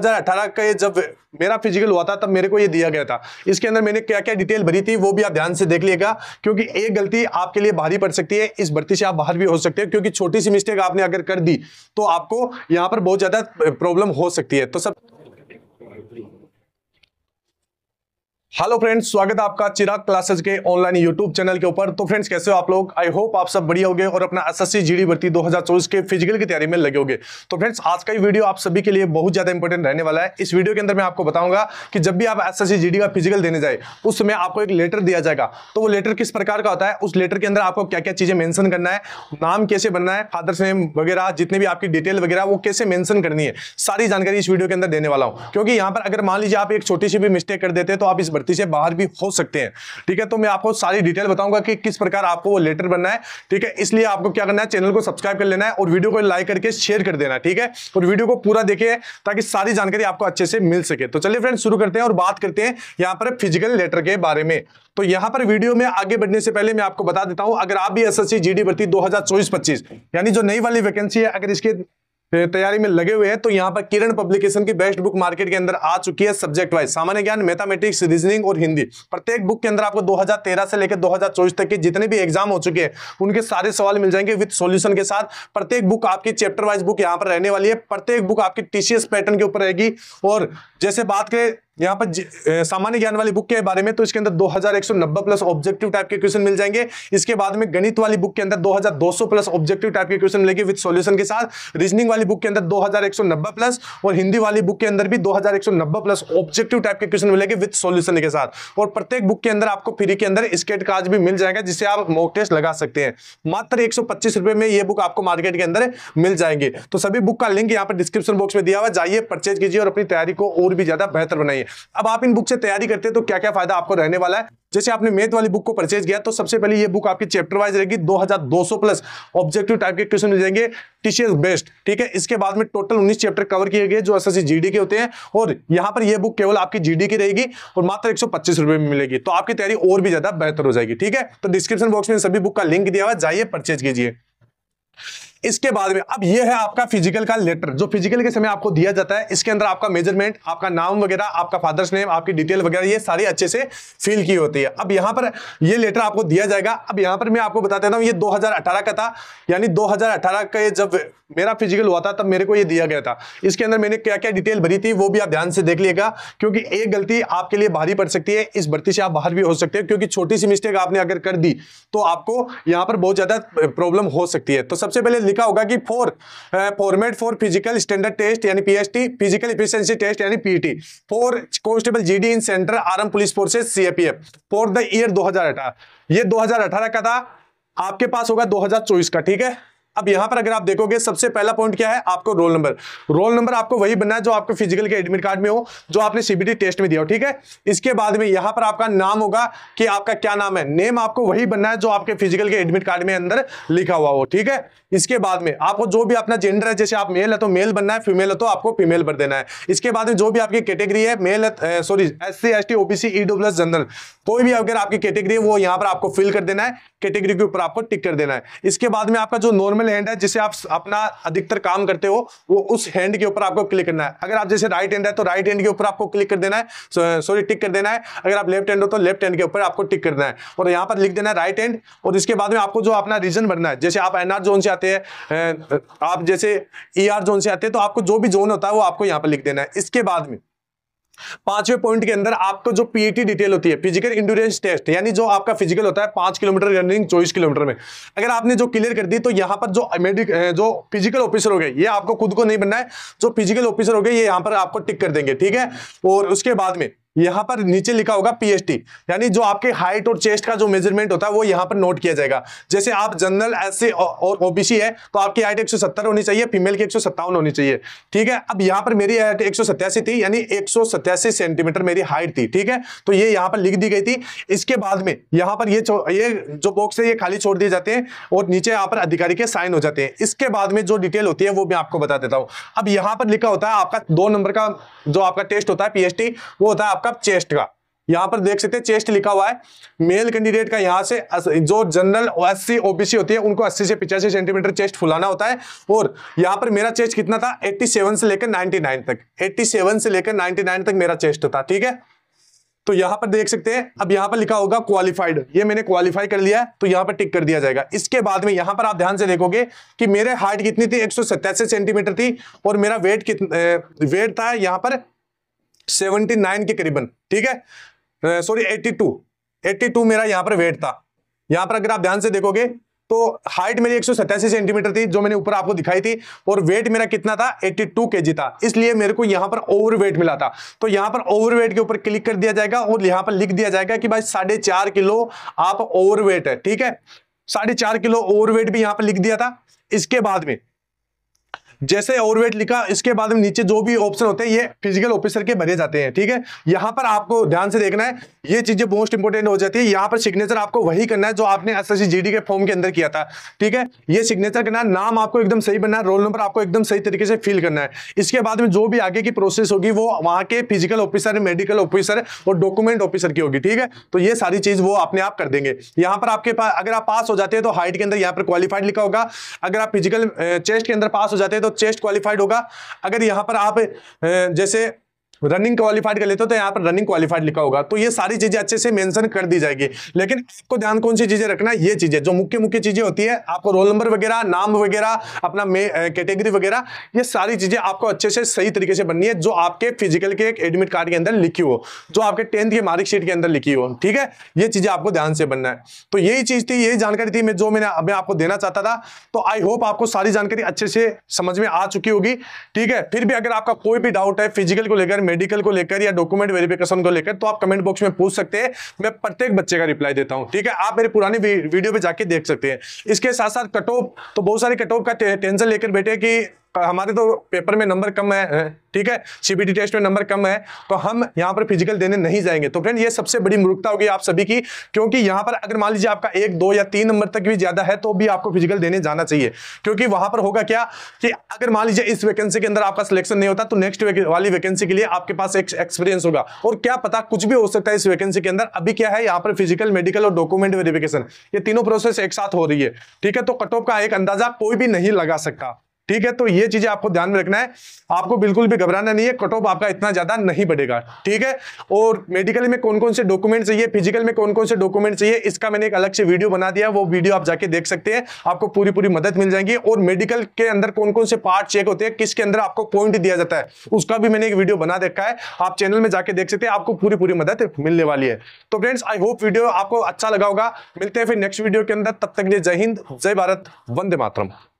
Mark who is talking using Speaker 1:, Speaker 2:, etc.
Speaker 1: 2018 का ये जब मेरा फिजिकल हुआ था तब मेरे को ये दिया गया था इसके अंदर मैंने क्या क्या डिटेल भरी थी वो भी आप ध्यान से देख लिएगा क्योंकि एक गलती आपके लिए भारी पड़ सकती है इस भर्ती से आप बाहर भी हो सकते हैं क्योंकि छोटी सी मिस्टेक आपने अगर कर दी तो आपको यहाँ पर बहुत ज़्यादा प्रॉब्लम हो सकती है तो सब हेलो फ्रेंड्स स्वागत है आपका चिराग क्लासेस के ऑनलाइन यूट्यूब चैनल के ऊपर तो फ्रेंड्स कैसे हो आप लोग आई होप आप सब बढ़िया होगे और अपना एसएससी जीडी भर्ती 2024 के फिजिकल की तैयारी में लगे होगे तो फ्रेंड्स आज का ये वीडियो आप सभी के लिए बहुत ज्यादा इंपॉर्टेंट रहने वाला है इस वीडियो के अंदर मैं आपको बताऊंगा कि जब भी आप एस एस का फिजिकल देने जाए उस समय आपको एक लेटर दिया जाएगा तो वो लेटर किस प्रकार का होता है उस लेटर के अंदर आपको क्या क्या चीजें मैंशन करना है नाम कैसे बनना है फादर्स नेम वगैरह जितने भी आपकी डिटेल वगैरह वो कैसे मैंशन करनी है सारी जानकारी इस वीडियो के अंदर देने वाला हूँ क्योंकि यहाँ पर अगर मान लीजिए आप एक छोटी सी भी मिस्टेक कर देते तो आप इस भर्ती से बाहर भी हो सकते हैं ठीक है तो मैं आपको सारी डिटेल बताऊंगा कि किस प्रकार आपको वो लेटर बनना है ठीक है इसलिए आपको क्या करना है चैनल को सब्सक्राइब कर लेना है और वीडियो को लाइक करके शेयर कर देना ठीक है और वीडियो को पूरा देखे ताकि सारी जानकारी आपको अच्छे से मिल सके तो चलिए फ्रेंड शुरू करते हैं और बात करते हैं यहाँ पर फिजिकल लेटर के बारे में तो यहाँ पर वीडियो में आगे बढ़ने से पहले मैं आपको बता देता हूँ अगर आप भी एस एस भर्ती दो हजार यानी जो नई वाली वैकेंसी है अगर इसके तैयारी में लगे हुए हैं तो यहाँ पर किरण पब्लिकेशन की बेस्ट बुक मार्केट के अंदर आ चुकी है सब्जेक्ट वाइज सामान्य ज्ञान मैथमेटिक्स रीजनिंग और हिंदी प्रत्येक बुक के अंदर आपको 2013 से लेकर 2024 तक के जितने भी एग्जाम हो चुके हैं उनके सारे सवाल मिल जाएंगे विद सोल्यूशन के साथ प्रत्येक बुक आपकी चैप्टर वाइज बुक यहाँ पर रहने वाली है प्रत्येक बुक आपकी टीसीएस पैटर्न के ऊपर रहेगी और जैसे बात करें यहाँ पर सामान्य ज्ञान वाली बुक के बारे में तो इसके अंदर 2190 प्लस ऑब्जेक्टिव टाइप के क्वेश्चन मिल जाएंगे इसके बाद में गणित वाली बुक के अंदर 2200 प्लस ऑब्जेक्टिव टाइप के क्वेश्चन मिलेंगे विद सॉल्यूशन के साथ रीजनिंग वाली बुक के अंदर 2190 प्लस और हिंदी वाली बुक के अंदर भी दो प्लस ऑब्जेक्टिव टाइप के क्वेश्चन मिलेंगे विद सोल्यूशन के साथ और प्रत्येक बुक के अंदर आपको फ्री के अंदर स्केट कार्ड भी मिल जाएगा जिससे आप मॉक टेस्ट लगा सकते हैं मात्र एक रुपए में ये बुक आपको मार्केट के अंदर मिल जाएंगे तो सभी बुक का लिंक यहाँ पर डिस्क्रिप्शन बॉक्स में दिया हुआ जाइए परचेज कीजिए और अपनी तैयारी को और भी ज्यादा बेहतर बनाइए चाहिए अब आप इन बुक से तैयारी करते हैं तो क्या क्या फायदा आपको रहने वाला है जैसे आपने मेथ वाली बुक को परचेज किया तो सबसे पहले ये बुक आपकी चैप्टर वाइज रहेगी 2200 प्लस ऑब्जेक्टिव टाइप के क्वेश्चन मिल जाएंगे टीसीएस बेस्ट ठीक है इसके बाद में टोटल 19 चैप्टर कवर किए गए जो एस जीडी के होते हैं और यहाँ पर यह बुक केवल आपकी जीडी की रहेगी और मात्र एक रुपए में मिलेगी तो आपकी तैयारी और भी ज्यादा बेहतर हो जाएगी ठीक है तो डिस्क्रिप्शन बॉक्स में सभी बुक का लिंक दिया हुआ जाइए परचेज कीजिए इसके बाद में अब ये है आपका फिजिकल का लेटर जो फिजिकल के समय आपको दिया जाता है इसके अंदर आपका मेजरमेंट आपका नाम वगैरह आपका फादर्स नेम आपकी डिटेल वगैरह ये सारी अच्छे से फिल की होती है अब यहां पर ये लेटर आपको दिया जाएगा अब यहां पर मैं आपको बता देता हूं ये 2018 का था यानी 2018 के जब मेरा फिजिकल हुआ था तब मेरे को ये दिया गया था इसके अंदर मैंने क्या क्या डिटेल भरी थी वो भी आप ध्यान से देख लिएगा क्योंकि एक गलती आपके लिए भारी पड़ सकती है इस भर्ती से आप बाहर भी हो सकते हैं क्योंकि छोटी सी मिस्टेक आपने अगर कर दी तो आपको यहाँ पर बहुत ज्यादा प्रॉब्लम हो सकती है तो सबसे पहले लिखा होगा कि for format for physical standard test यानी पीएसटी फिजिकल इफिशियंसी टेस्ट यानी PT for constable GD in centre arm police forces CAPF for the year 2018 ये 2018 का था आपके पास होगा 2024 का ठीक है अब यहां पर अगर आप देखोगे सबसे पहला पॉइंट क्या है आपको रोल नंबर रोल नंबर आपको वही बनना है जो आपके फिजिकल के एडमिट कार्ड में हो जो आपने सीबीटी टेस्ट में दिया हो ठीक है इसके बाद में यहां पर आपका नाम होगा कि आपका क्या नाम है नेम आपको वही बनना है जो आपके फिजिकल के एडमिट कार्ड में अंदर लिखा हुआ हो ठीक है इसके बाद में आपको जो भी अपना जेंडर है जैसे आप मेल है तो मेल बनना है फीमेल है तो आपको फीमेल भर देना है इसके बाद में जो भी आपकी कैटेगरी है male sorry S C S T OBC EW general कोई भी अगर आपकी कैटेगरी है वो यहां पर आपको फिल कर देना है कैटेगरी के ऊपर आपको टिक कर देना है इसके बाद में आपका जो नॉर्मल नॉर्मल हैंड है जिसे आप अपना अधिकतर काम करते हो वो उस हैंड के ऊपर आपको क्लिक करना है अगर आप जैसे राइट हैंड है तो राइट हैंड के ऊपर आपको क्लिक कर देना है सॉरी टिक कर देना है अगर आप लेफ्ट हैंड हो तो लेफ्ट हैंड के ऊपर आपको टिक करना है और यहाँ पर लिख देना है राइट हैंड और इसके बाद में आपको जो अपना रीजन भरना है जैसे आप एनआर जोन से आते हैं आप जैसे ई e जोन से आते हैं तो आपको जो भी जोन होता है वो आपको यहाँ पर लिख देना है इसके बाद में पांचवें पॉइंट के अंदर आपको जो पीएटी डिटेल e होती है फिजिकल इंडोरेंस टेस्ट यानी जो आपका फिजिकल होता है पांच किलोमीटर रनिंग चौबीस किलोमीटर में अगर आपने जो क्लियर कर दी तो यहां पर जो मेडिक जो फिजिकल ऑफिसर हो गए ये आपको खुद को नहीं बनना है जो फिजिकल ऑफिसर हो गए ये यहां पर आपको टिक कर देंगे ठीक है और उसके बाद में यहाँ पर नीचे लिखा होगा पीएचटी यानी जो आपके हाइट और चेस्ट का जो मेजरमेंट होता है वो यहां पर नोट किया जाएगा जैसे आप जनरल एस और ओबीसी है तो आपकी हाइट 170 होनी चाहिए फीमेल की एक होनी चाहिए ठीक है अब यहां पर मेरी हाइट एक थी यानी एक सेंटीमीटर मेरी हाइट थी ठीक है तो ये यहां पर लिख दी गई थी इसके बाद में यहां पर ये ये जो बॉक्स है ये खाली छोड़ दिए जाते हैं और नीचे यहां पर अधिकारी के साइन हो जाते हैं इसके बाद में जो डिटेल होती है वो मैं आपको बता देता हूँ अब यहाँ पर लिखा होता है आपका दो नंबर का जो आपका टेस्ट होता है पीएचटी वो होता है आपका आपका चेस्ट का यहां पर देख सकते हैं चेस्ट लिखा हुआ है मेल कैंडिडेट का यहां से जो जनरल एससी ओबीसी होती है उनको 80 से पिचासी सेंटीमीटर चेस्ट फुलाना होता है और यहां पर मेरा चेस्ट कितना था 87 से लेकर 99 तक 87 से लेकर 99 तक मेरा चेस्ट था ठीक है तो यहां पर देख सकते हैं अब यहां पर लिखा होगा क्वालिफाइड ये मैंने क्वालिफाई कर लिया है तो यहां पर टिक कर दिया जाएगा इसके बाद में यहां पर आप ध्यान से देखोगे कि मेरे हाइट कितनी थी एक सेंटीमीटर थी और मेरा वेट कितना वेट था यहां पर सेवेंटी नाइन के करीबन ठीक है sorry eighty two eighty two मेरा यहां पर वेट था यहां पर अगर आप ध्यान से देखोगे तो हाइट मेरी एक सेंटीमीटर थी जो मैंने ऊपर आपको दिखाई थी और वेट मेरा कितना था 82 केजी था इसलिए मेरे को यहां पर ओवरवेट मिला था तो यहां पर ओवरवेट के ऊपर क्लिक कर दिया जाएगा और यहां पर लिख दिया जाएगा कि भाई साढ़े चार किलो आप ओवरवेट है ठीक है साढ़े चार किलो ओवरवेट भी यहां पर लिख दिया था इसके बाद में जैसे ओवरवेट लिखा इसके बाद में नीचे जो भी ऑप्शन होते हैं ये फिजिकल ऑफिसर के भरे जाते हैं ठीक है यहाँ पर आपको ध्यान से देखना है ये चीजें मोस्ट इंपोर्टेंट हो जाती है यहाँ पर सिग्नेचर आपको वही करना है जो आपने एस एस के फॉर्म के अंदर किया था ठीक है ये सिग्नेचर करना नाम आपको एकदम सही बनना है रोल नंबर आपको एकदम सही तरीके से फिल करना है इसके बाद में जो भी आगे की प्रोसेस होगी वो वहाँ के फिजिकल ऑफिसर मेडिकल ऑफिसर और डॉक्यूमेंट ऑफिसर की होगी ठीक है तो ये सारी चीज वो अपने आप कर देंगे यहाँ पर आपके पास अगर आप पास हो जाते हैं तो हाइट के अंदर यहाँ पर क्वालिफाइड लिखा होगा अगर आप फिजिकल चेस्ट के अंदर पास हो जाते हैं तो तो चेस्ट क्वालिफाइड होगा अगर यहां पर आप जैसे रनिंग क्वालिफाइड कर लेते हो तो यहाँ पर रनिंग क्वालिफाइड लिखा होगा तो ये सारी चीजें अच्छे से मेंशन कर दी जाएगी लेकिन आपको ध्यान कौन सी चीजें रखना ये चीजें जो मुख्य मुख्य चीजें होती है आपको रोल नंबर वगैरह नाम वगैरह अपना कैटेगरी वगैरह ये सारी चीजें आपको अच्छे से सही तरीके से बननी है जो आपके फिजिकल के एक एडमिट कार्ड के अंदर लिखी हो जो आपके टेंथ के मार्कशीट के अंदर लिखी हो ठीक है ये चीजें आपको ध्यान से बनना है तो यही चीज थी यही जानकारी थी मैं जो मैंने मैं आपको देना चाहता था तो आई होप आपको सारी जानकारी अच्छे से समझ में आ चुकी होगी ठीक है फिर भी अगर आपका कोई भी डाउट है फिजिकल को लेकर मेडिकल को लेकर या डॉक्यूमेंट वेरिफिकेशन को लेकर तो आप कमेंट बॉक्स में पूछ सकते हैं मैं प्रत्येक बच्चे का रिप्लाई देता हूँ ठीक है आप मेरी पुरानी वीडियो पर जाके देख सकते हैं इसके साथ साथ कटोप तो बहुत सारे कटोप का टेंशन लेकर बैठे की हमारे तो पेपर में नंबर कम है ठीक है सीबीटी टेस्ट में नंबर कम है तो हम यहाँ पर फिजिकल देने नहीं जाएंगे तो फ्रेंड ये सबसे बड़ी मूर्खता होगी आप सभी की क्योंकि यहाँ पर अगर मान लीजिए आपका एक दो या तीन नंबर तक भी ज्यादा है तो भी आपको फिजिकल देने जाना चाहिए क्योंकि वहां पर होगा क्या कि अगर मान लीजिए इस वैकेंसी के अंदर आपका सिलेक्शन नहीं होता तो नेक्स्ट वाली वैकेंसी के लिए आपके पास एक एक्सपीरियंस होगा और क्या पता कुछ भी हो सकता है इस वैकेंसी के अंदर अभी क्या है यहाँ पर फिजिकल मेडिकल और डॉक्यूमेंट वेरिफिकेशन ये तीनों प्रोसेस एक साथ हो रही है ठीक है तो कट ऑफ का एक अंदाजा कोई भी नहीं लगा सकता ठीक है तो ये चीजें आपको ध्यान में रखना है आपको बिल्कुल भी घबराना नहीं है कट ऑफ आपका इतना ज्यादा नहीं बढ़ेगा ठीक है और मेडिकल में कौन कौन से डॉक्यूमेंट चाहिए फिजिकल में कौन कौन से डॉक्यूमेंट चाहिए इसका मैंने एक अलग से वीडियो बना दिया वो वीडियो आप जाके देख सकते हैं आपको पूरी पूरी मदद मिल जाएगी और मेडिकल के अंदर कौन कौन से पार्ट चेक होते हैं किसके अंदर आपको पॉइंट दिया जाता है उसका भी मैंने एक वीडियो बना देखा है आप चैनल में जाके देख सकते हैं आपको पूरी पूरी मदद मिलने वाली है तो फ्रेंड्स आई होप वीडियो आपको अच्छा लगा होगा मिलते हैं फिर नेक्स्ट वीडियो के अंदर तब तक जय हिंद जय भारत वंदे मातरम